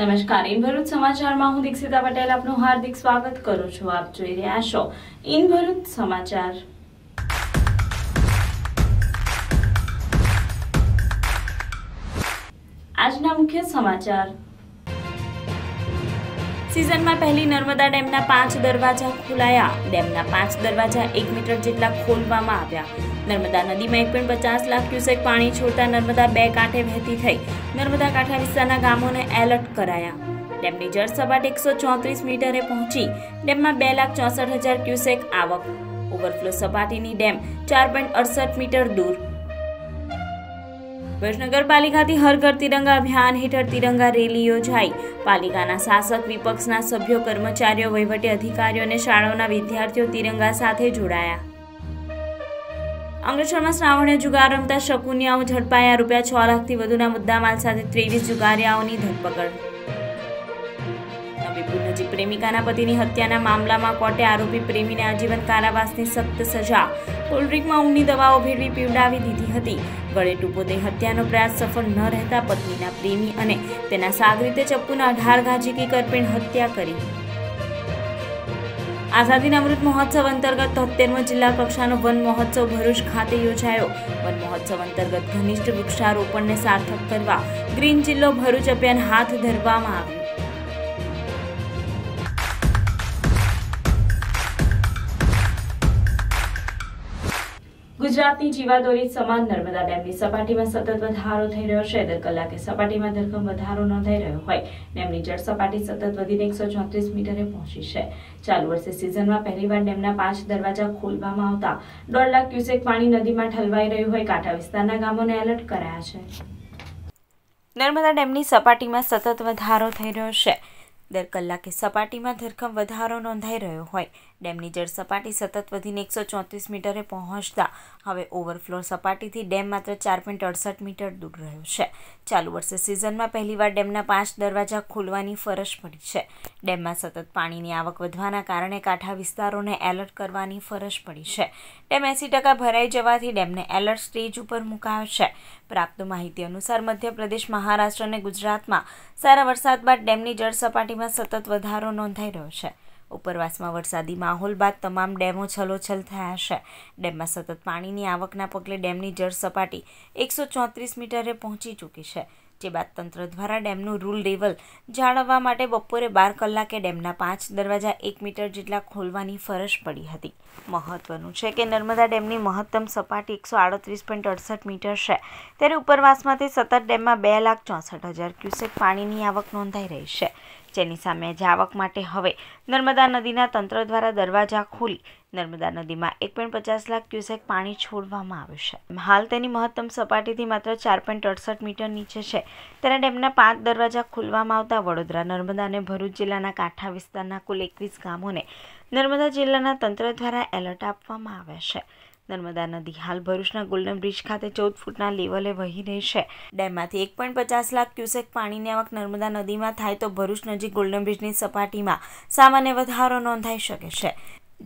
નમસ્કાર ઇન ભરૂચ સમાચારમાં હું દીક્ષિતા પટેલ આપનું હાર્દિક સ્વાગત કરું છું આપ જોઈ રહ્યા છો ઇન ભરૂચ સમાચાર આજના મુખ્ય સમાચાર સિઝનમાં પહેલી નર્મદા ડેમના પાંચ દરવાજા ખોલાયા ડેમના પાંચ દરવાજા એક મીટર જેટલા ખોલવામાં આવ્યા નર્મદા નદીમાં એક પોઈન્ટ પચાસ લાખ ક્યુસેક પાણી છોડતા નર્મદા બે કાંઠે વહેતી થઈ નર્મદા કાંઠા વિસ્તારના ગામોને એલર્ટ કરાયા ડેમની સપાટ એકસો ચોત્રીસ મીટરે પહોંચી ડેમમાં બે લાખ ચોસઠ હજાર ક્યુસેક આવક ઓવરફ્લો સપાટીની ડેમ ચાર પોઈન્ટ અડસઠ મીટર દૂર વડનગર પાલિકાથી હર ઘર તિરંગા અભિયાન હેઠળ તિરંગા રેલી યોજાઈ પાલિકાના શાસક વિપક્ષના સભ્યો કર્મચારીઓ વહીવટી અધિકારીઓ અને શાળાઓના વિદ્યાર્થીઓ તિરંગા સાથે જોડાયા અંગલેશ્વરમાં શ્રાવણીય જુગાર રમતા શકુનિયાઓ ઝડપાયા રૂપિયા છ લાખથી વધુના મુદ્દામાલ સાથે ત્રેવીસ જુગારિયાઓની ધરપકડ પ્રેમિકાના પતિની હત્યાના મામલામાં કોર્ટે આરોપી પ્રેમીને આજીવન કારાવાસની સખ્ત સજા કોલ્ડ્રિંકમાં ઊંઘની દવાઓ ભેળવી પીવડાવી દીધી હતી ગળે ટૂંકો તે હત્યાનો પ્રયાસ સફળ ન રહેતા પત્નીના પ્રેમી અને તેના સાગરીતે ચપ્પુના અઢાર ઘાજીકી કરપેણ હત્યા કરી આઝાદીના અમૃત મહોત્સવ અંતર્ગત તોતેરમો જિલ્લા કક્ષાનો વન મહોત્સવ ભરૂચ ખાતે યોજાયો વન મહોત્સવ અંતર્ગત ઘનિષ્ઠ વૃક્ષારોપણને સાર્થક કરવા ગ્રીન જિલ્લો ભરૂચ અભિયાન હાથ ધરવામાં આવ્યું ગુજરાતની જીવાદોરી સમાન નર્મદા ડેમની સપાટીમાં સતત વધારો થઈ રહ્યો છે દર કલાકે સપાટીમાં ધરખમ વધારો નોંધાઈ રહ્યો હોય ડેમની જળ સપાટી સતત વધીને એકસો ચોત્રીસ મીટરે પહોંચી છે ચાલુ વર્ષે સિઝનમાં પહેલીવાર ડેમના પાંચ દરવાજા ખોલવામાં આવતા દોઢ લાખ ક્યુસેક પાણી નદીમાં ઠલવાઈ રહ્યું હોય કાંઠા વિસ્તારના ગામોને એલર્ટ કરાયા છે નર્મદા ડેમની સપાટીમાં સતત વધારો થઈ રહ્યો છે દર કલાકે સપાટીમાં ધરખમ વધારો નોંધાઈ રહ્યો હોય ડેમની જળ સપાટી સતત વધીને એકસો ચોત્રીસ મીટરે પહોંચતા હવે ઓવરફ્લો સપાટીથી ડેમ માત્ર ચાર પોઈન્ટ અડસઠ મીટર દૂર રહ્યો છે ચાલુ વર્ષે સિઝનમાં પહેલીવાર ડેમના પાંચ દરવાજા ખોલવાની ફરજ પડી છે ડેમમાં સતત પાણીની આવક વધવાના કારણે કાંઠા વિસ્તારોને એલર્ટ કરવાની ફરજ પડી છે ડેમ એંસી ટકા ભરાઈ જવાથી ડેમને એલર્ટ સ્ટેજ ઉપર મુકાયો છે પ્રાપ્ત માહિતી અનુસાર મધ્યપ્રદેશ મહારાષ્ટ્ર અને ગુજરાતમાં સારા વરસાદ બાદ ડેમની જળ સપાટીમાં સતત વધારો નોંધાઈ રહ્યો છે ઉપરવાસમાં વરસાદી માહોલ બાદ તમામ ડેમો છલોછલ થયા છે ડેમમાં સતત પાણીની આવકના પગલે ડેમની જળ સપાટી એકસો ચોત્રીસ મીટરે પહોંચી ચૂકી છે જે બાદ તંત્ર દ્વારા ડેમનું રૂલ લેવલ જાળવવા માટે બપોરે બાર કલાકે ડેમના પાંચ દરવાજા એક મીટર જેટલા ખોલવાની ફરજ પડી હતી મહત્વનું છે કે નર્મદા ડેમની મહત્તમ સપાટી એકસો આડત્રીસ પોઈન્ટ અડસઠ મીટર છે ત્યારે ઉપરવાસમાંથી સતત ડેમમાં બે લાખ ચોસઠ હજાર ક્યુસેક પાણીની આવક નોંધાઈ રહી છે જેની સામે જ આવક માટે હવે નર્મદા નદીના તંત્ર દ્વારા દરવાજા ખોલી નર્મદા નદીમાં એક પોઈન્ટ પચાસ લાખ ક્યુસેક પાણી છોડવામાં આવ્યું છે હાલ તેની મહત્તમ સપાટીથી માત્ર ચાર પોઈન્ટ અડસઠ મીટર નીચે છે ત્યારે ડેમના પાંચ દરવાજા ખોલવામાં આવતા વડોદરા નર્મદા અને ભરૂચ જિલ્લાના કાંઠા વિસ્તારના કુલ એકવીસ ગામોને નર્મદા જિલ્લાના તંત્ર દ્વારા એલર્ટ આપવામાં આવ્યા છે નર્મદા નદી હાલ ભરૂચના ગોલ્ડન બ્રિજ ખાતે ચૌદ ફૂટના લેવલે વહી રહી છે ડેમમાંથી એક પોઈન્ટ પચાસ લાખ ક્યુસેક પાણીની આવક નર્મદા નદીમાં થાય તો ભરૂચ નજીક ગોલ્ડન બ્રિજની સપાટીમાં સામાન્ય વધારો નોંધાઈ શકે છે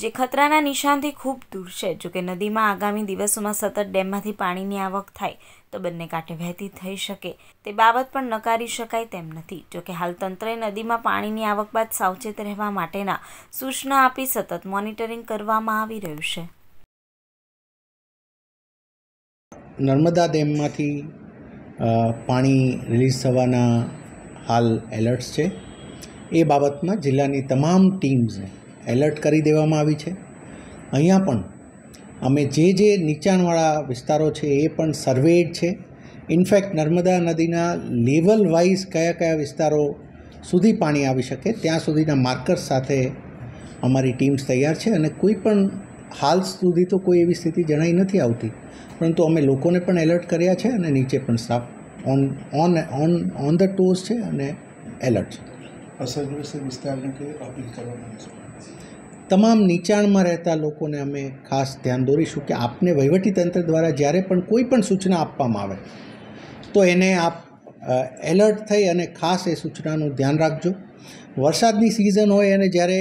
જે ખતરાના નિશાનથી ખૂબ દૂર છે જોકે નદીમાં આગામી દિવસોમાં સતત ડેમમાંથી પાણીની આવક થાય તો બંને કાંઠે વહેતી થઈ શકે તે બાબત પણ નકારી શકાય તેમ નથી જોકે હાલ તંત્રએ નદીમાં પાણીની આવક બાદ સાવચેત રહેવા માટેના સૂચના આપી સતત મોનિટરિંગ કરવામાં આવી રહ્યું છે નર્મદા ડેમમાંથી પાણી રિલીઝ થવાના હાલ એલર્ટ્સ છે એ બાબતમાં જિલ્લાની તમામ ટીમ્સને એલર્ટ કરી દેવામાં આવી છે અહીંયા પણ અમે જે જે નીચાણવાળા વિસ્તારો છે એ પણ સર્વેડ છે ઇનફેક્ટ નર્મદા નદીના લેવલ વાઇઝ કયા કયા વિસ્તારો સુધી પાણી આવી શકે ત્યાં સુધીના માર્કર્સ સાથે અમારી ટીમ્સ તૈયાર છે અને કોઈ પણ હાલ સુધી તો કોઈ એવી સ્થિતિ જણાઈ નથી આવતી પરંતુ અમે લોકોને પણ એલર્ટ કર્યા છે અને નીચે પણ staff on on on on the toes છે અને એલર્ટ છે અસરગ્રસ્ત વિસ્તારને અપીલ કરવા તમામ નીચાણમાં રહેતા લોકોને અમે ખાસ ધ્યાન દોરીશું કે આપને વહીવટીતંત્ર દ્વારા જ્યારે પણ કોઈ પણ સૂચના આપવામાં આવે તો એને આપ એલર્ટ થઈ અને ખાસ એ સૂચનાનું ધ્યાન રાખજો વરસાદની સિઝન હોય અને જ્યારે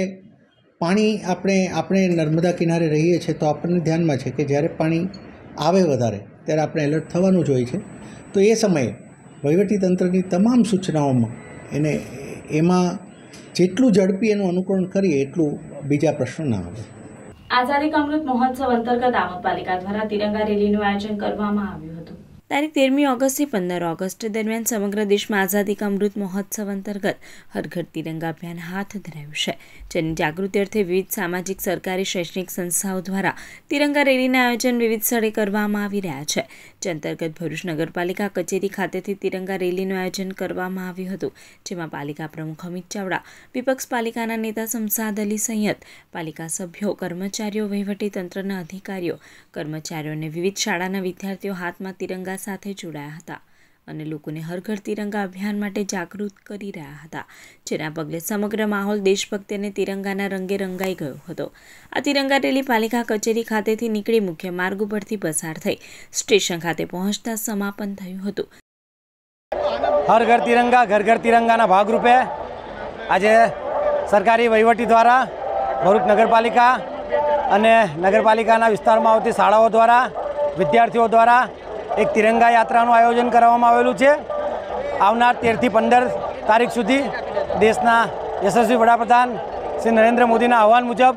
પાણી આપણે આપણે નર્મદા કિનારે રહીએ છીએ તો આપણને ધ્યાનમાં છે કે જ્યારે પાણી આવે વધારે ત્યારે આપણે એલર્ટ થવાનું જ હોય છે તો એ સમયે વહીવટીતંત્રની તમામ સૂચનાઓમાં એને એમાં જેટલું ઝડપી એનું અનુકરણ કરીએ એટલું બીજા પ્રશ્નો ના આવે આઝાદી કામૃત મહોત્સવ અંતર્ગત આમોદ પાલિકા દ્વારા તિરંગા રેલીનું આયોજન કરવામાં આવ્યું હતું તારીખ તેરમી ઓગસ્ટથી પંદર ઓગસ્ટ દરમિયાન સમગ્ર દેશમાં આઝાદી કા અમૃત મહોત્સવ અંતર્ગત હરઘર તિરંગા અભિયાન હાથ ધરાયું છે જેની જાગૃતિ અર્થે વિવિધ સામાજિક સરકારી શૈક્ષણિક સંસ્થાઓ દ્વારા તિરંગા રેલીના આયોજન વિવિધ સ્થળે કરવામાં આવી રહ્યા છે જે અંતર્ગત ભરૂચ નગરપાલિકા કચેરી ખાતેથી તિરંગા રેલીનું આયોજન કરવામાં આવ્યું હતું જેમાં પાલિકા પ્રમુખ અમિત ચાવડા વિપક્ષ પાલિકાના નેતા સમસાદ અલી સૈયદ પાલિકા સભ્યો કર્મચારીઓ વહીવટી તંત્રના અધિકારીઓ કર્મચારીઓ અને વિવિધ શાળાના વિદ્યાર્થીઓ હાથમાં તિરંગા એકતા સાથે જોડાયા હતા અને લોકોને હરઘર તિરંગા અભિયાન માટે જાગૃત કરી રહ્યા હતા જેના પગલે સમગ્ર માહોલ દેશભક્તિ અને તિરંગાના રંગે રંગાઈ ગયો હતો આ તિરંગા રેલી પાલિકા કચેરી ખાતેથી નીકળી મુખ્ય માર્ગ ઉપરથી પસાર થઈ સ્ટેશન ખાતે પહોંચતા સમાપન થયું હતું હર ઘર તિરંગા ઘર ઘર તિરંગાના ભાગરૂપે આજે સરકારી વહીવટી દ્વારા ભરૂચ નગરપાલિકા અને નગરપાલિકાના વિસ્તારમાં આવતી શાળાઓ દ્વારા વિદ્યાર્થીઓ દ્વારા એક તિરંગા યાત્રાનું આયોજન કરવામાં આવેલું છે આવનાર તેરથી પંદર તારીખ સુધી દેશના યશસ્વી વડાપ્રધાન શ્રી નરેન્દ્ર મોદીના આહવાન મુજબ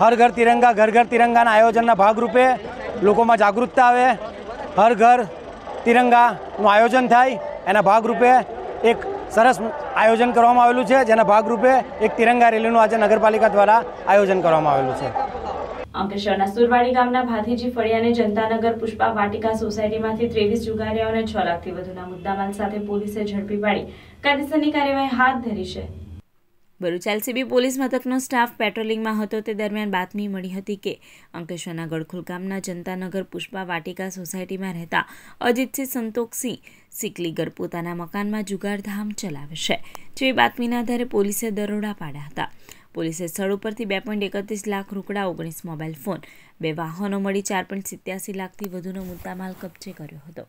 હર ઘર તિરંગા ઘર ઘર તિરંગાના આયોજનના ભાગરૂપે લોકોમાં જાગૃતતા આવે હર ઘર તિરંગાનું આયોજન થાય એના ભાગરૂપે એક સરસ આયોજન કરવામાં આવેલું છે જેના ભાગરૂપે એક તિરંગા રેલીનું આજે નગરપાલિકા દ્વારા આયોજન કરવામાં આવેલું છે અંકલેશ્વરના સુરવાડી ગામના ભાથીજી ફળિયાને જનતાનગર પુષ્પા વાટિકા સોસાયટીમાંથી ત્રેવીસ જુગારીઓને છ લાખથી વધુના મુદ્દામાલ સાથે પોલીસે ઝડપી પાડી કાયદેસરની કાર્યવાહી હાથ ધરી છે ભરૂચ એલસીબી પોલીસ મથકનો સ્ટાફ પેટ્રોલિંગમાં હતો તે દરમિયાન બાતમી મળી હતી કે અંકલેશ્વરના ગળખુલ ગામના જનતાનગર પુષ્પા વાટિકા સોસાયટીમાં રહેતા અજીતસિંહ સંતોષસિંહ સિકલીગર પોતાના મકાનમાં જુગારધામ ચલાવે છે જેવી બાતમીના આધારે પોલીસે દરોડા પાડ્યા હતા પોલીસે સ્થળ ઉપરથી બે પોઈન્ટ એકત્રીસ લાખ રૂકડા ઓગણીસ મોબાઈલ ફોન બે વાહનો મળી ચાર પોઈન્ટ સિત્યાસી લાખથી વધુનો મુદ્દામાલ કબજે કર્યો હતો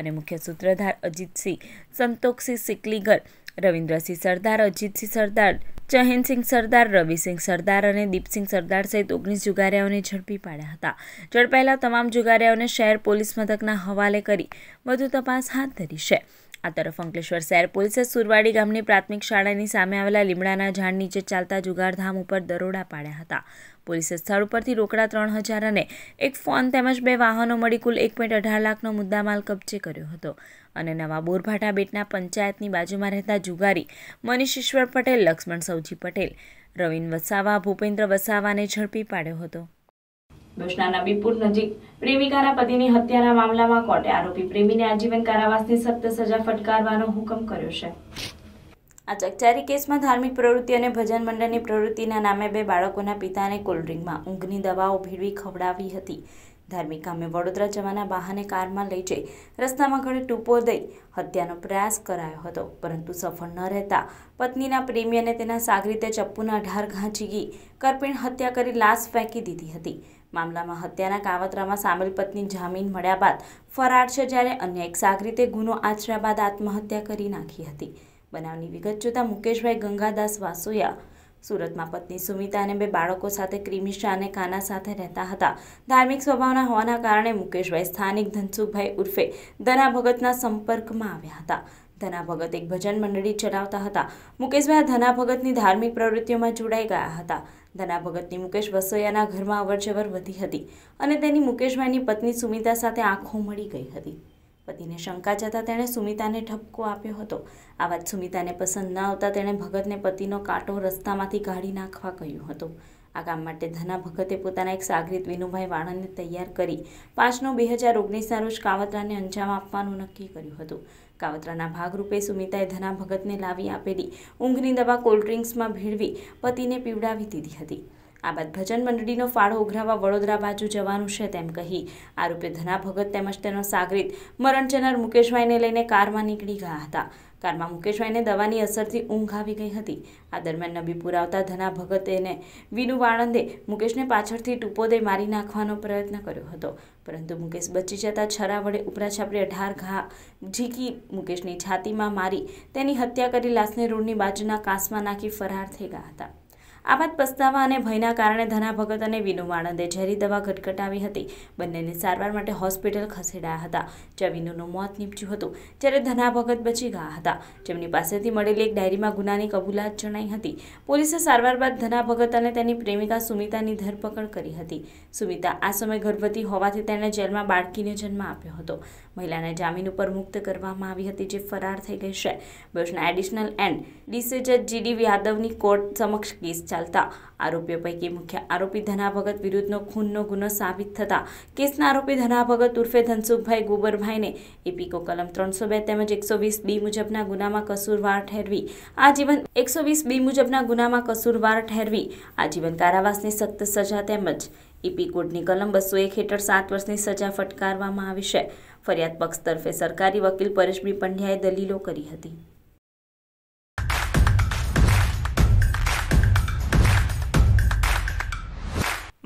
અને મુખ્ય સૂત્રધાર અજીતસિંહ સંતોષસિંહ સિકલીગર રવિન્દ્રસિંહ સરદાર અજીતસિંહ સરદાર ચહેનસિંહ સરદાર રવિસિંહ સરદાર અને દીપસિંહ સરદાર સહિત ઓગણીસ જુગારિયાઓને ઝડપી પાડ્યા હતા ઝડપાયેલા તમામ જુગારિયાઓને શહેર પોલીસ મથકના હવાલે કરી વધુ તપાસ હાથ ધરી છે આ તરફ અંકલેશ્વર શહેર પોલીસે સુરવાડી ગામની પ્રાથમિક શાળાની સામે આવેલા લીમડાના ઝાડ નીચે ચાલતા જુગારધામ ઉપર દરોડા પાડ્યા હતા પોલીસે સ્થળ ઉપરથી રોકડા ત્રણ હજાર અને એક ફોન તેમજ બે વાહનો મળી કુલ એક પોઈન્ટ અઢાર લાખનો મુદ્દામાલ કબજે કર્યો હતો અને નવા બોરભાટા બેટના પંચાયતની બાજુમાં રહેતા જુગારી મનીષ ઈશ્વર પટેલ લક્ષ્મણ સૌજી પટેલ રવિન વસાવા ભૂપેન્દ્ર વસાવાને ઝડપી પાડ્યો હતો ડોશનાના બીપુર નજીક પ્રેમિકાના પતિની હત્યાના મામલામાં કોર્ટે આરોપી પ્રેમીને આજીવન કારાવાસની સખ્ત સજા ફટકારવાનો હુકમ કર્યો છે આ ચકચારી કેસમાં ધાર્મિક પ્રવૃત્તિ અને ભજન મંડળની પ્રવૃત્તિના નામે બે બાળકોના પિતાને કોલ્ડ્રિંકમાં ઊંઘની દવાઓ ભેળવી ખવડાવી હતી ધાર્મિક કામે વડોદરા જવાના બહાને કારમાં લઈ જઈ રસ્તામાં ઘડે ટૂંપો દઈ હત્યાનો પ્રયાસ કરાયો હતો પરંતુ સફળ ન રહેતા પત્નીના પ્રેમી અને તેના સાગરીતે ચપ્પુના ઢાર ઘાંચી ગઈ કરપીણ હત્યા કરી લાશ ફેંકી દીધી હતી મામલામાં હત્યાના કાવતરામાં સામેલ પત્ની જામીન મળ્યા બાદ ફરાર છે જ્યારે અન્ય એક સાગરીતે ગુનો આચર્યા બાદ આત્મહત્યા કરી નાખી હતી બનાવની વિગત જોતાં મુકેશભાઈ ગંગાદાસ વાસોયા સુરતમાં પત્ની સુમિતા અને બે બાળકો સાથે ક્રિમિશા અને કાના સાથે રહેતા હતા ધાર્મિક સ્વભાવના હોવાના કારણે મુકેશભાઈ સ્થાનિક ધનસુખભાઈ ઉર્ફે દના ભગતના સંપર્કમાં આવ્યા હતા ધના ભગત એક ભજન મંડળી ચલાવતા હતા મુકેશભાઈ ધના ભગતની ધાર્મિક પ્રવૃત્તિઓમાં જોડાઈ ગયા હતા ધના ભગતની મુકેશ વસોયાના ઘરમાં અવરજવર વધી હતી અને તેની મુકેશભાઈની પત્ની સુમિતા સાથે આંખો મળી ગઈ હતી પતિને શંકા જતાં તેણે સુમિતાને ઠપકો આપ્યો હતો આ વાત સુમિતાને પસંદ ન આવતા તેણે ભગતને પતિનો કાંટો રસ્તામાંથી કાઢી નાખવા કહ્યું હતું આ કામ માટે ધના ભગતે પોતાના એક સાગરીત વિનુભાઈ વાણંદને તૈયાર કરી પાંચનો બે હજાર ઓગણીસના રોજ કાવતરાને અંજામ આપવાનું નક્કી કર્યું હતું કાવતરાના ભાગરૂપે સુમિતાએ ધના ભગતને લાવી આપેલી ઊંઘની દવા કોલ્ડ્રિંક્સમાં ભીડવી પતિને પીવડાવી દીધી હતી આ બાદ ભજન મંડળીનો ફાળો ઉઘરાવા વડોદરા બાજુ જવાનું છે તેમ કહી આરોપી ધના ભગત તેમજ તેનો સાગરિત મરણ જનાર મુકેશભાઈને લઈને કારમાં નીકળી ગયા હતા કારમાં મુકેશભાઈને દવાની અસરથી ઊંઘ આવી ગઈ હતી આ દરમિયાન નબીપુર આવતા ધના ભગતેને વિનુ વાણંદે મુકેશને પાછળથી ટૂપો દઈ મારી નાખવાનો પ્રયત્ન કર્યો હતો પરંતુ મુકેશ બચી જતા છરા વડે ઉપરા અઢાર ઘા ઝીકી મુકેશની છાતીમાં મારી તેની હત્યા કરી લાશને રોડની બાજુના કાંસમાં નાખી ફરાર થઈ ગયા હતા આ વાત પસ્તાવા અને ભયના કારણે ધના ભગત અને વિનુ આણંદે ઝેરી દવા ઘટઘટાવી હતી બંનેને સારવાર માટે હોસ્પિટલ ખસેડાયા હતા જ્યાં વિનુનું મોત નીપજ્યું હતું જ્યારે ધના ભગત બચી ગયા હતા જેમની પાસેથી મળેલી એક ડાયરીમાં ગુનાની કબૂલાત જણાઈ હતી પોલીસે સારવાર બાદ ધના ભગત અને તેની પ્રેમિકા સુમિતાની ધરપકડ કરી હતી સુમિતા આ સમયે ગર્ભવતી હોવાથી તેણે જેલમાં બાળકીને જન્મ આપ્યો હતો મહિલાને જામીન ઉપર મુક્ત કરવામાં આવી હતી જે ફરાર થઈ ગઈ છે ભુજના એડિશનલ એન્ડ ડીસીજજ જીડી યાદવની કોર્ટ સમક્ષ કેસ ચાલતા આરોપીઓ પૈકી મુખ્ય આરોપી ધના ભગત વિરુદ્ધનો ખૂનનો ગુનો સાબિત થતા કેસના આરોપી ધના ભગત ઉર્ફે ધનસુખભાઈ ગોબરભાઈને એપીકો કલમ ત્રણસો બે તેમજ એકસો વીસ બી મુજબના ગુનામાં કસૂરવાર ઠેરવી આજીવન એકસો વીસ બી મુજબના ગુનામાં કસૂરવાર ઠેરવી આજીવન કારાવાસની સખ્ત સજા તેમજ ઈપી કોડની કલમ બસો એક હેઠળ સાત વર્ષની સજા ફટકારવામાં આવી છે ફરિયાદ પક્ષ તરફે સરકારી વકીલ પરેશબી પંડ્યાએ દલીલો કરી હતી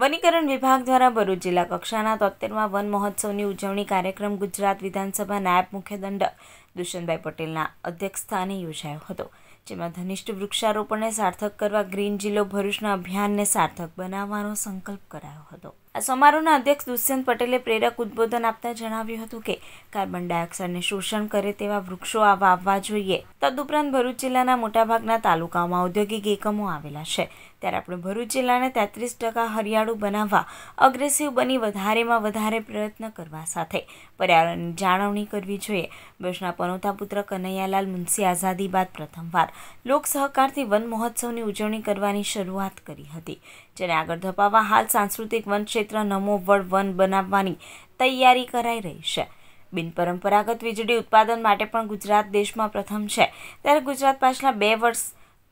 વનીકરણ વિભાગ દ્વારા ભરૂચ જિલ્લા કક્ષાના તોતેરમાં વન મહોત્સવની ઉજવણી કાર્યક્રમ ગુજરાત વિધાનસભા નાયબ મુખ્ય દંડક દુષ્યંતભાઈ પટેલના અધ્યક્ષસ્થાને યોજાયો હતો જેમાં ધનિષ્ઠ વૃક્ષારોપણને સાર્થક કરવા ગ્રીન જિલ્લો ભરૂચના અભિયાનને સાર્થક બનાવવાનો સંકલ્પ કરાયો હતો સમારોહના અધ્યક્ષ દુષ્યંત પટેલે પ્રેરક ઉદ્બોધન આપતા જણાવ્યું હતું કે કાર્બન ડાયોક્સાઇડને શોષણ કરે તેવા વૃક્ષો વાવવા જોઈએ તદુપરાંત ભરૂચ જિલ્લાના મોટાભાગના તાલુકાઓમાં ઔદ્યોગિક એકમો આવેલા છે ત્યારે આપણે ભરૂચ જિલ્લાને તેત્રીસ ટકા હરિયાળું બનાવવા અગ્રેસિવ બની વધારેમાં વધારે પ્રયત્ન કરવા સાથે પર્યાવરણની જાળવણી કરવી જોઈએ દેશના પનોતા પુત્ર કનૈયાલાલ મુનશી આઝાદી બાદ પ્રથમવાર લોક સહકારથી વન મહોત્સવની ઉજવણી કરવાની શરૂઆત કરી હતી જેને આગળ ધપાવવા હાલ સાંસ્કૃતિક વન ક્ષેત્ર નમો વર્ડ વન બનાવવાની તૈયારી કરાઈ રહી છે બિનપરંપરાગત વીજળી ઉત્પાદન માટે પણ ગુજરાત દેશમાં પ્રથમ છે ત્યારે ગુજરાત પાછલા બે વર્ષ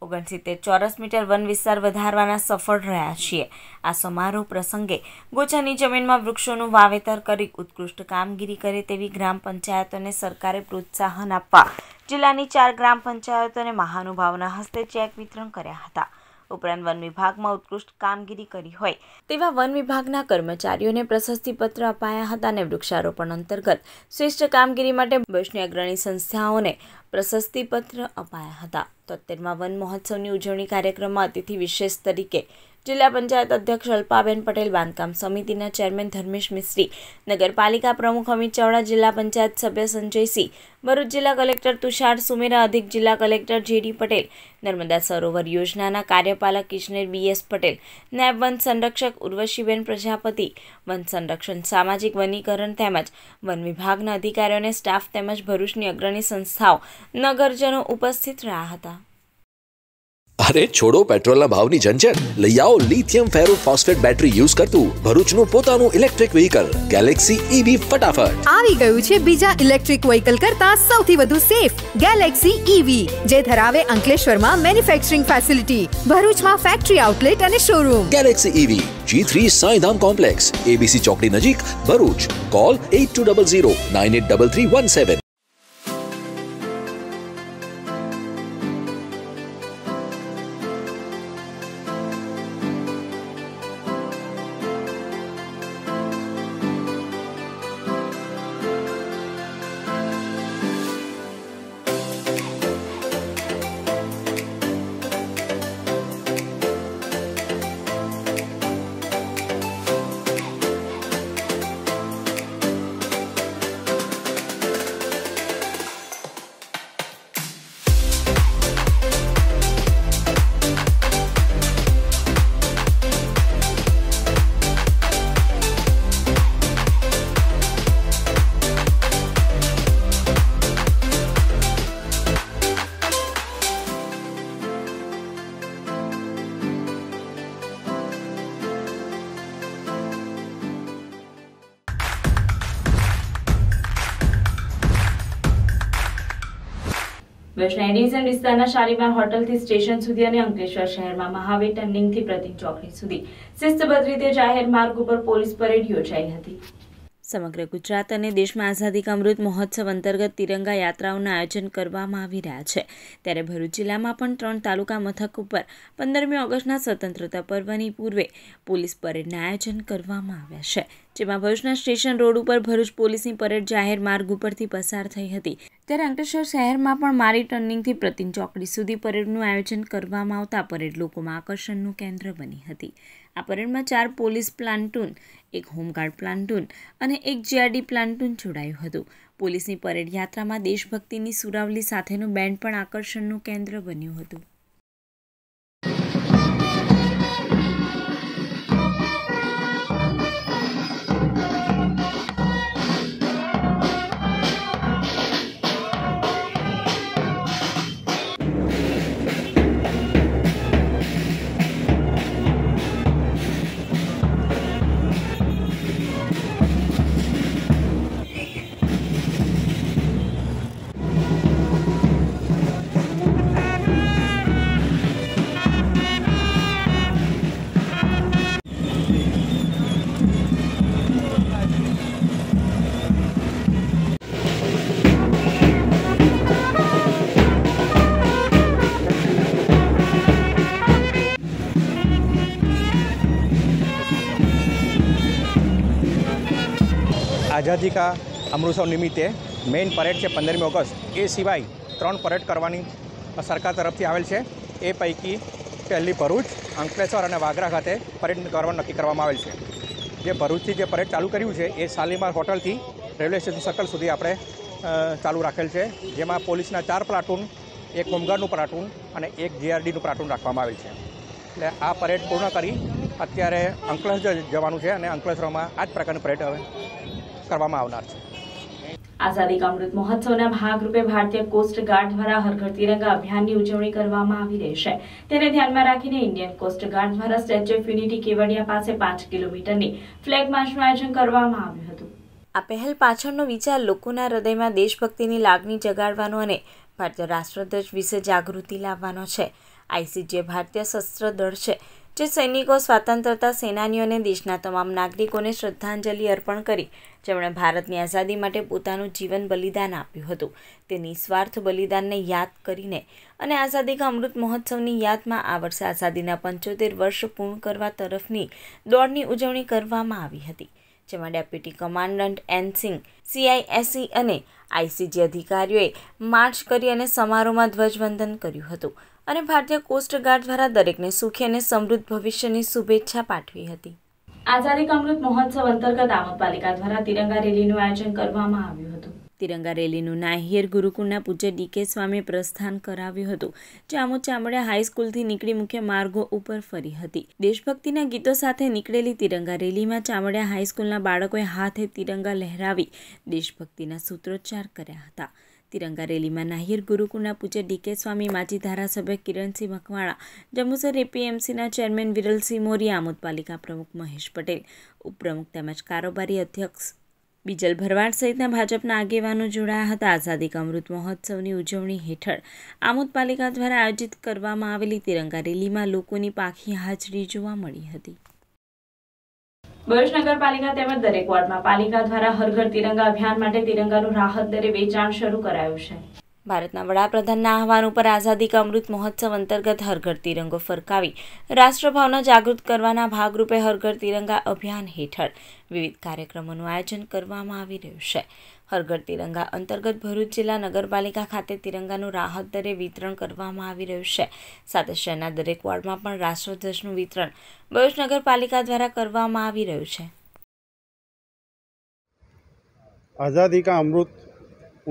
ઓગણસિત્તેર ચોરસ મીટર વન વિસ્તાર વધારવાના સફળ રહ્યા છીએ આ સમારોહ પ્રસંગે ગોચાની જમીનમાં વૃક્ષોનું વાવેતર કરી ઉત્કૃષ્ટ કામગીરી કરે તેવી ગ્રામ પંચાયતોને સરકારે પ્રોત્સાહન આપવા જિલ્લાની ચાર ગ્રામ પંચાયતોને મહાનુભાવના હસ્તે ચેક વિતરણ કર્યા હતા ઉપરાંત વન વિભાગમાં ઉત્કૃષ્ટ કામગીરી કરી હોય તેવા વન વિભાગના કર્મચારીઓને પ્રશસ્તિપત્ર અપાયા હતા અને વૃક્ષારોપણ અંતર્ગત શ્રેષ્ઠ કામગીરી માટે દેશની અગ્રણી સંસ્થાઓને પ્રશસ્તિપત્ર અપાયા હતા તોતેરમાં વન મહોત્સવની ઉજવણી કાર્યક્રમમાં અતિથિ વિશેષ તરીકે જિલ્લા પંચાયત અધ્યક્ષ અલ્પાબેન પટેલ બાંધકામ સમિતિના ચેરમેન ધર્મેશ મિસ્ત્રી નગરપાલિકા પ્રમુખ અમિત ચાવડા જિલ્લા પંચાયત સભ્ય સંજયસિંહ ભરૂચ જિલ્લા કલેક્ટર તુષાર સુમેરા અધિક જિલ્લા કલેક્ટર જે ડી પટેલ નર્મદા સરોવર યોજનાના કાર્યપાલક ઇજનેર બીએસ પટેલ નાયબ વન સંરક્ષક ઉર્વશીબેન પ્રજાપતિ વન સંરક્ષણ સામાજિક વનીકરણ તેમજ વન વિભાગના અધિકારીઓને સ્ટાફ તેમજ ભરૂચની અગ્રણી સંસ્થાઓ નગરજનો ઉપસ્થિત રહ્યા હતા અરે છોડો પેટ્રોલના ભાવની ઝંઝટ લઈ આવો લિથિયમ ફેરો ફોસ્ફેટ બેટરી યુઝ કરતું ભરૂચનું પોતાનું electric vehicle Galaxy EV e ફટાફટ આવી ગયું છે બીજા ઇલેક્ટ્રિક વ્હીકલ કરતા સૌથી વધુ સેફ ગેલેક્સી ઈવી e જે ધરાવે અંકલેશ્વરમાં મેન્યુફેક્ચરિંગ ફેસિલિટી ભરૂચમાં ફેક્ટરી આઉટલેટ અને showroom Galaxy EV G three Saidham complex ABC ચોકડી નજીક Bharuch call at two double zero nine eight double three one seven west એન્ડિઝન વિસ્તારના શાલીમાર હોટલથી સ્ટેશન સુધી અને અંકલેશ્વર શહેરમાં મહાવીર ટર્નિંગથી પ્રતિક ચોકડી સુધી શિસ્તબદ્ધ રીતે જાહેર માર્ગ ઉપર પોલીસ પરેડ યોજાઈ હતી સમગ્ર ગુજરાત અને દેશમાં આઝાદી કા અમૃત મહોત્સવ અંતર્ગત તિરંગા યાત્રાઓનું આયોજન કરવામાં આવી રહ્યા છે ત્યારે ભરૂચ જિલ્લામાં પણ ત્રણ તાલુકા મથક ઉપર પંદરમી ઓગસ્ટના સ્વતંત્રતા પર્વની પૂર્વે પોલીસ પરેડના આયોજન કરવામાં આવ્યા છે જેમાં ભરૂચના સ્ટેશન રોડ ઉપર ભરૂચ પોલીસની પરેડ જાહેર માર્ગ ઉપરથી પસાર થઈ હતી ત્યારે અંકલેશ્વર શહેરમાં પણ મારી ટર્નિંગથી પ્રતિન ચોકડી સુધી પરેડનું આયોજન કરવામાં આવતા પરેડ લોકોમાં આકર્ષણનું કેન્દ્ર બની હતી આ પરેડમાં ચાર પોલીસ પ્લાન્ટુન એક હોમગાર્ડ પ્લાન્ટુન અને એક જીઆરડી પ્લાન્ટુન જોડાયું હતું પોલીસની પરેડ યાત્રામાં દેશભક્તિની સુરાવલી સાથેનું બેન્ડ પણ આકર્ષણનું કેન્દ્ર બન્યું હતું આઝાદી કા અમૃતસર નિમિત્તે મેઇન પરેડ છે પંદરમી ઓગસ્ટ એ સિવાય ત્રણ પરેડ કરવાની સરકાર તરફથી આવેલ છે એ પૈકી પહેલી ભરૂચ અંકલેશ્વર અને વાગરા ખાતે પરેડ કરવાનું નક્કી કરવામાં આવેલ છે જે ભરૂચથી જે પરેડ ચાલુ કર્યું છે એ શાલીમાર હોટલથી રેલવે સ્ટેશન સર્કલ સુધી આપણે ચાલુ રાખેલ છે જેમાં પોલીસના ચાર પ્લાટૂન એક હોમગાર્ડનું પ્લાટૂન અને એક જીઆરડીનું પ્લાટૂન રાખવામાં આવેલ છે એટલે આ પરેડ પૂર્ણ કરી અત્યારે અંકલેશ્વર જવાનું છે અને અંકલેશ્વરમાં આ જ પ્રકારની પરેડ હવે કરવામાં આવનાર છે આઝાદી કા અમૃત મહોત્સવના ભાગરૂપે ભારતીય કોસ્ટ દ્વારા હર તિરંગા અભિયાનની ઉજવણી કરવામાં આવી રહી છે તેને ધ્યાનમાં રાખીને ઇન્ડિયન કોસ્ટ દ્વારા સ્ટેચ્યુ ઓફ યુનિટી કેવડિયા પાસે પાંચ કિલોમીટરની ફ્લેગ માર્ચનું આયોજન કરવામાં આવ્યું હતું આ પહેલ પાછળનો વિચાર લોકોના હૃદયમાં દેશભક્તિની લાગણી જગાડવાનો અને ભારતીય રાષ્ટ્રધ્વજ વિશે જાગૃતિ લાવવાનો છે આઈસી ભારતીય શસ્ત્ર દળ છે જે સૈનિકો સ્વાતંત્રતા સેનાનીઓ અને દેશના તમામ નાગરિકોને શ્રદ્ધાંજલિ અર્પણ કરી જેમણે ભારતની આઝાદી માટે પોતાનું જીવન બલિદાન આપ્યું હતું તે નિસ્વાર્થ બલિદાનને યાદ કરીને અને આઝાદી અમૃત મહોત્સવની યાદમાં આ વર્ષે આઝાદીના પંચોતેર વર્ષ પૂર્ણ કરવા તરફની દોડની ઉજવણી કરવામાં આવી હતી જેમાં deputy commandant N Singh CISC e અને આઈસીજી અધિકારીઓએ માર્ચ કરી અને સમારોહમાં ધ્વજવંદન કર્યું હતું અને ભારતીય કોસ્ટગાર્ડ દ્વારા દરેકને સુખી અને સમૃદ્ધ ભવિષ્યની શુભેચ્છા પાઠવી હતી આઝાદી અમૃત મહોત્સવ અંતર્ગત આમોદ પાલિકા દ્વારા તિરંગા રેલીનું આયોજન કરવામાં આવ્યું હતું તિરંગા રેલીનું નાહિયર ગુરુકુળના પૂજ્ય ડીકે સ્વામી પ્રસ્થાન કરાવ્યું હતું ચામો ચામડિયા હાઈસ્કૂલથી નીકળી મુખ્ય માર્ગો ઉપર ફરી હતી દેશભક્તિના ગીતો સાથે નીકળેલી તિરંગા રેલીમાં ચામડિયા હાઈસ્કૂલના બાળકોએ હાથે તિરંગા લહેરાવી દેશભક્તિના સૂત્રોચ્ચાર કર્યા હતા તિરંગા રેલીમાં નાહિર ગુરુકુળના પૂજ્ય ડીકે સ્વામી માજી ધારાસભ્ય કિરણસિંહ મકવાણા જમ્મુસર એપીએમસીના ચેરમેન વિરલસિંહ મોરી આમોદ પાલિકા પ્રમુખ મહેશ પટેલ ઉપપ્રમુખ તેમજ કારોબારી અધ્યક્ષ બીજલ ભરવાડ સહિતના ભાજપના આગેવાનો જોડાયા હતા આઝાદી કા અમૃત મહોત્સવની ઉજવણી હેઠળ આમોદ પાલિકા દ્વારા આયોજિત કરવામાં આવેલી તિરંગા રેલીમાં લોકોની પાખી હાજરી જોવા મળી હતી ભરૂચ નગરપાલિકા તેમજ દરેક વોર્ડમાં પાલિકા દ્વારા હર ઘર તિરંગા અભિયાન માટે તિરંગાનું રાહત દરે વેચાણ શરૂ કરાયું છે ભારતના વડાપ્રધાનના આહવાન ઉપર આઝાદી કા અમૃત મહોત્સવ અંતર્ગત હરઘર તિરંગો ફરકાવી રાષ્ટ્રભાવના જાગૃત કરવાના ભાગરૂપે હરઘર તિરંગા અભિયાન હેઠળ વિવિધ કાર્યક્રમોનું આયોજન કરવામાં આવી રહ્યું છે હરઘર તિરંગા અંતર્ગત ભરૂચ જિલ્લા નગરપાલિકા ખાતે તિરંગાનું રાહત દરે વિતરણ કરવામાં આવી રહ્યું છે સાથે શહેરના દરેક વોર્ડમાં પણ રાષ્ટ્રધ્વજનું વિતરણ ભરૂચ નગરપાલિકા દ્વારા કરવામાં આવી રહ્યું છે આઝાદી કા અમૃત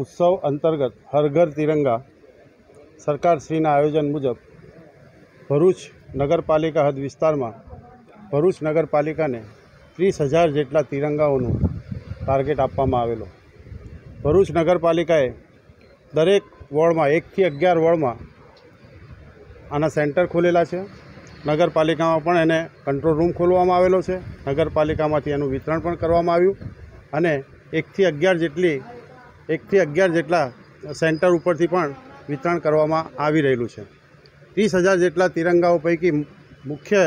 ઉત્સવ અંતર્ગત હરઘર તિરંગા સરકારશ્રીના આયોજન મુજબ ભરૂચ નગરપાલિકા હદ વિસ્તારમાં ભરૂચ નગરપાલિકાને ત્રીસ હજાર જેટલા તિરંગાઓનું ટાર્ગેટ આપવામાં આવેલો ભરૂચ નગરપાલિકાએ દરેક વોર્ડમાં એકથી અગિયાર વોર્ડમાં આના સેન્ટર ખોલેલા છે નગરપાલિકામાં પણ એને કંટ્રોલ રૂમ ખોલવામાં આવેલો છે નગરપાલિકામાંથી એનું વિતરણ પણ કરવામાં આવ્યું અને એકથી અગિયાર જેટલી એકથી અગિયાર જેટલા સેન્ટર ઉપરથી પણ વિતરણ કરવામાં આવી રહેલું છે ત્રીસ હજાર જેટલા તિરંગાઓ પૈકી મુખ્ય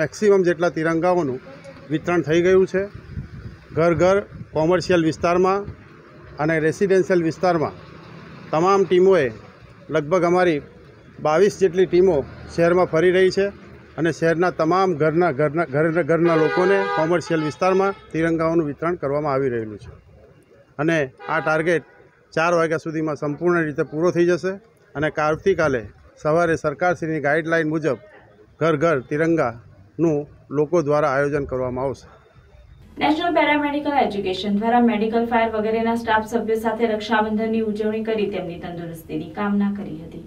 મેક્સિમમ જેટલા તિરંગાઓનું વિતરણ થઈ ગયું છે ઘર ઘર કોમર્શિયલ વિસ્તારમાં અને રેસિડેન્શિયલ વિસ્તારમાં તમામ ટીમોએ લગભગ અમારી બાવીસ જેટલી ટીમો શહેરમાં ફરી રહી છે અને શહેરના તમામ ઘરના ઘરના ઘરના ઘરના લોકોને કોમર્શિયલ વિસ્તારમાં તિરંગાઓનું વિતરણ કરવામાં આવી રહેલું છે અને આ ટાર્ગેટ ચાર વાગ્યા સુધીમાં સંપૂર્ણ રીતે પૂરો થઈ જશે અને આવતીકાલે સવારે સરકારશ્રીની ગાઈડલાઇન મુજબ ઘર ઘર તિરંગાનું લોકો દ્વારા આયોજન કરવામાં આવશે નેશનલ પેરામેડિકલ એજ્યુકેશન દ્વારા મેડિકલ ફાયર વગેરેના સ્ટાફ સભ્યો સાથે રક્ષાબંધનની ઉજવણી કરી તેમની તંદુરસ્તીની કામના કરી હતી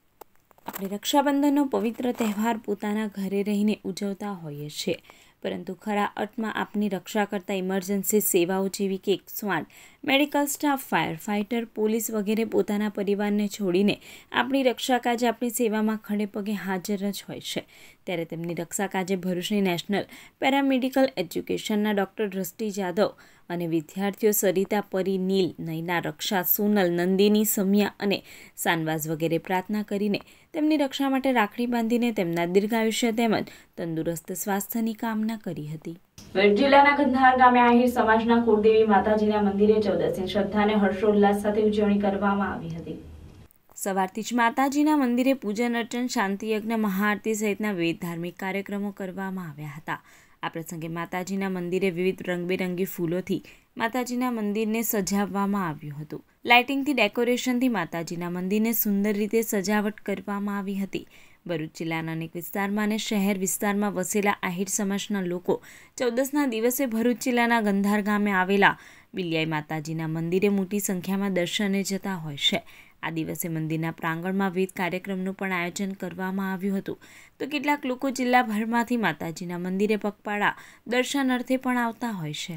આપણે રક્ષાબંધનનો પવિત્ર તહેવાર પોતાના ઘરે રહીને ઉજવતા હોઈએ છીએ પરંતુ ખરા અર્થમાં આપની રક્ષા કરતા ઇમરજન્સી સેવાઓ જેવી કે એક સ્વાટ medical staff firefighter police વગેરે પોતાના પરિવારને છોડીને આપણી રક્ષા કાજે આપણી સેવામાં ખડે પગે હાજર જ હોય છે ત્યારે તેમની રક્ષા કાજે ભરૂચની નેશનલ પેરામેડિકલ એજ્યુકેશનના ડૉક્ટર દ્રષ્ટિ જાદવ અને વિદ્યાર્થીઓ સરિતા પરી નીલ નયના રક્ષા સોનલ નંદિની સમ્યા અને સાનવાઝ વગેરે પ્રાર્થના કરીને તેમની રક્ષા માટે રાખડી બાંધીને તેમના દીર્ઘાયુષ્ય તેમજ તંદુરસ્ત સ્વાસ્થ્યની કામના કરી હતી બેટ જિલ્લાના કંધાર ગામે આહિર સમાજના કુળદેવી માતાજીના મંદિરે ચૌદસની શ્રદ્ધા હર્ષોલ્લાસ સાથે ઉજવણી કરવામાં આવી હતી સવારથી જ માતાજીના મંદિરે પૂજન અર્ચન શાંતિ યજ્ઞ મહાઆરતી સહિતના વિવિધ ધાર્મિક કાર્યક્રમો કરવામાં આવ્યા હતા આ પ્રસંગે માતાજીના મંદિરે વિવિધ રંગબેરંગી ફૂલોથી માતાજીના મંદિરને સજાવવામાં આવ્યું હતું લાઇટિંગથી ડેકોરેશનથી માતાજીના મંદિરને સુંદર રીતે સજાવટ કરવામાં આવી હતી ભરૂચ જિલ્લાના અનેક વિસ્તારમાં અને શહેર વિસ્તારમાં વસેલા આહિર સમાજના લોકો ચૌદસના દિવસે ભરૂચ જિલ્લાના ગંધાર ગામે આવેલા બિલિયાઈ માતાજીના મંદિરે મોટી સંખ્યામાં દર્શને જતા હોય છે આ દિવસે મંદિરના પ્રાંગણમાં વિવિધ કાર્યક્રમનું પણ આયોજન કરવામાં આવ્યું હતું તો કેટલાક લોકો જિલ્લાભરમાંથી માતાજીના મંદિરે પગપાળા દર્શન અર્થે પણ આવતા હોય છે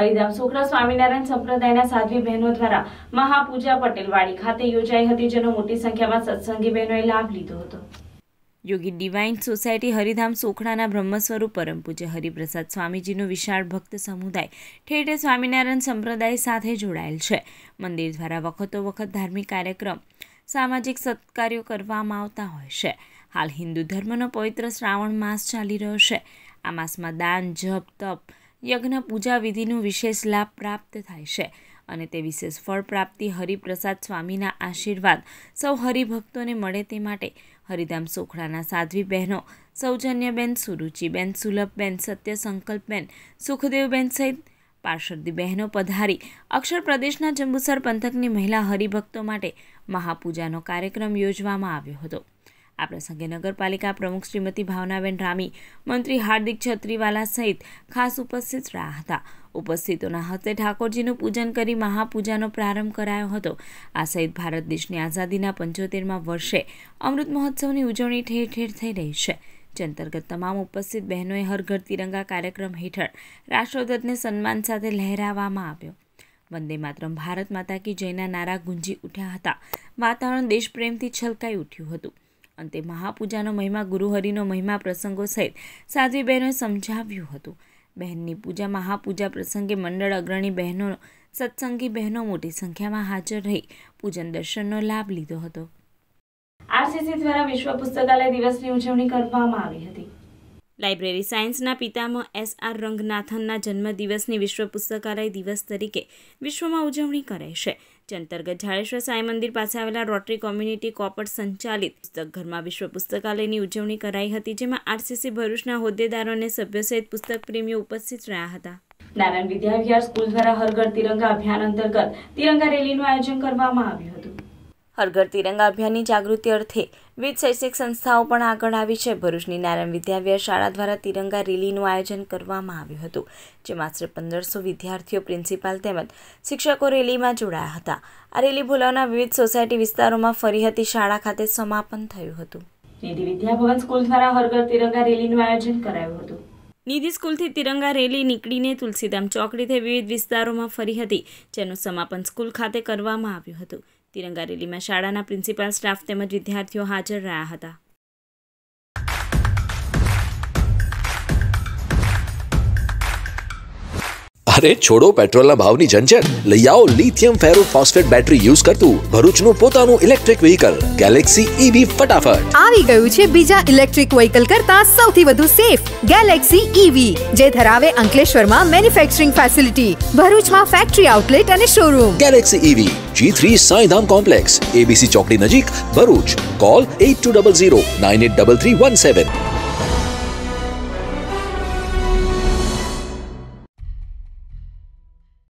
હરિધામ સુખરા સ્વામિનારાયણ સંપ્રદાયના સાધ્વી બહેનો દ્વારા મહાપૂજા પટેલવાડી ખાતે યોજાઈ હતી જેનો મોટી સંખ્યામાં સત્સંગી બહેનોએ લાભ લીધો હતો યોગી ડિવાઇન સોસાયટી હરિધામ સોખડાના બ્રહ્મસ્વરૂપ પરમ પૂજ્ય હરિપ્રસાદ સ્વામીજીનો વિશાળ ભક્ત સમુદાય ઠેઠે સ્વામિનારાયણ સંપ્રદાય સાથે જોડાયેલ છે મંદિર દ્વારા વખતો વખત ધાર્મિક કાર્યક્રમ સામાજિક સત્કાર્યો કરવામાં આવતા હોય છે હાલ હિન્દુ ધર્મનો પવિત્ર શ્રાવણ માસ ચાલી રહ્યો છે આ માસમાં દાન જપ તપ યજ્ઞ પૂજા વિધિનો વિશેષ લાભ પ્રાપ્ત થાય છે અને તે વિશેષ ફળ પ્રાપ્તિ હરિપ્રસાદ સ્વામીના આશીર્વાદ સૌ હરિભક્તોને મળે તે માટે હરિધામ સોખડાના સાધ્વી બહેનો સૌજન્યબેન સુરુચિબેન સુલભબેન સત્ય સંકલ્પબેન સુખદેવબેન સહિત પાર્ષદી બહેનો પધારી અક્ષર પ્રદેશના જંબુસર પંથકની મહિલા હરિભક્તો માટે મહાપૂજાનો કાર્યક્રમ યોજવામાં આવ્યો હતો આ પ્રસંગે નગરપાલિકા પ્રમુખ શ્રીમતી ભાવનાબેન રામી મંત્રી હાર્દિક છત્રીવાલા સહિત ખાસ ઉપસ્થિત રહ્યા હતા ઉપસ્થિતોના હસ્તે ઠાકોરજીનું પૂજન કરી મહાપૂજાનો પ્રારંભ કરાયો હતો આ સહિત ભારત દેશની આઝાદીના પંચોતેરમાં વર્ષે અમૃત મહોત્સવની ઉજવણી ઠેર ઠેર થઈ રહી છે જે અંતર્ગત તમામ ઉપસ્થિત બહેનોએ હરઘર તિરંગા કાર્યક્રમ હેઠળ રાષ્ટ્રધ્વજને સન્માન સાથે લહેરાવવામાં આવ્યો વંદે માતરમ ભારત માતા કી જયના નારા ગુંજી ઉઠ્યા હતા વાતાવરણ દેશપ્રેમથી છલકાઈ ઉઠ્યું હતું અંતે મહાપૂજાનો મહિમા ગુરુહરિનો મહિમા પ્રસંગો સહિત સાધ્વી બહેનોએ સમજાવ્યું હતું બહેનની પૂજા મહાપૂજા પ્રસંગે મંડળ અગ્રણી બહેનો સત્સંગી બહેનો મોટી સંખ્યામાં હાજર રહી પૂજન દર્શનનો લાભ લીધો હતો આરસીસી દ્વારા વિશ્વ પુસ્તકાલય દિવસની ઉજવણી કરવામાં આવી હતી લાઇબ્રેરી સાયન્સના પિતામાં એસ આર રંગનાથનના જન્મદિવસની વિશ્વ પુસ્તકાલય દિવસ તરીકે વિશ્વમાં ઉજવણી કરાઈ છે જે અંતર્ગત જાડેશ્વર સાંઈ મંદિર પાસે આવેલા રોટરી કોમ્યુનિટી કોપર સંચાલિત પુસ્તકઘરમાં વિશ્વ પુસ્તકાલયની ઉજવણી કરાઈ હતી જેમાં આરસીસી ભરૂચના હોદ્દેદારો અને સભ્યો સહિત પુસ્તક પ્રેમીઓ ઉપસ્થિત રહ્યા હતા નારાયણ વિદ્યાવિહાર સ્કૂલ દ્વારા હર ઘર તિરંગા અભિયાન અંતર્ગત તિરંગા રેલીનું આયોજન કરવામાં આવ્યું હતું હર ઘર તિરંગા અભિયાનની જાગૃતિ અર્થે વિવિધ શૈક્ષણિક સંસ્થાઓ પણ આગળ આવી છે ભરૂચની નારાયણ વિદ્યાવ્યાસ શાળા દ્વારા તિરંગા રેલીનું આયોજન કરવામાં આવ્યું હતું જેમાં આશરે પંદરસો વિદ્યાર્થીઓ પ્રિન્સિપાલ તેમજ શિક્ષકો રેલીમાં જોડાયા હતા આ રેલી ભોલાવના વિવિધ સોસાયટી વિસ્તારોમાં ફરી હતી શાળા ખાતે સમાપન થયું હતું નિધિ વિદ્યાભવન સ્કૂલ દ્વારા હર તિરંગા રેલીનું આયોજન કરાયું હતું નિધિ સ્કૂલથી તિરંગા રેલી નીકળીને તુલસીધામ ચોકડીથી વિવિધ વિસ્તારોમાં ફરી હતી જેનું સમાપન સ્કૂલ ખાતે કરવામાં આવ્યું હતું તિરંગા રેલીમાં શાળાના પ્રિન્સિપાલ સ્ટાફ તેમજ વિદ્યાર્થીઓ હાજર રહ્યા હતા અરે છોડો પેટ્રોલના ભાવની ઝંઝટ લઈ આવો લિથિયમ ફેરો ફોસ્ફેટ બેટરી યુઝ કરતું ભરૂચનું પોતાનું electric vehicle Galaxy EV e ફટાફટ આવી ગયું છે બીજા ઇલેક્ટ્રિક વ્હીકલ કરતા સૌથી વધુ સેફ ગેલેક્સી ઈવી e જે ધરાવે અંકલેશ્વરમાં મેન્યુફેક્ચરિંગ ફેસિલિટી ભરૂચમાં ફેક્ટરી આઉટલેટ અને showroom Galaxy EV G three Saidham complex ABC ચોકડી નજીક Bharuch call at two double zero nine eight double three one seven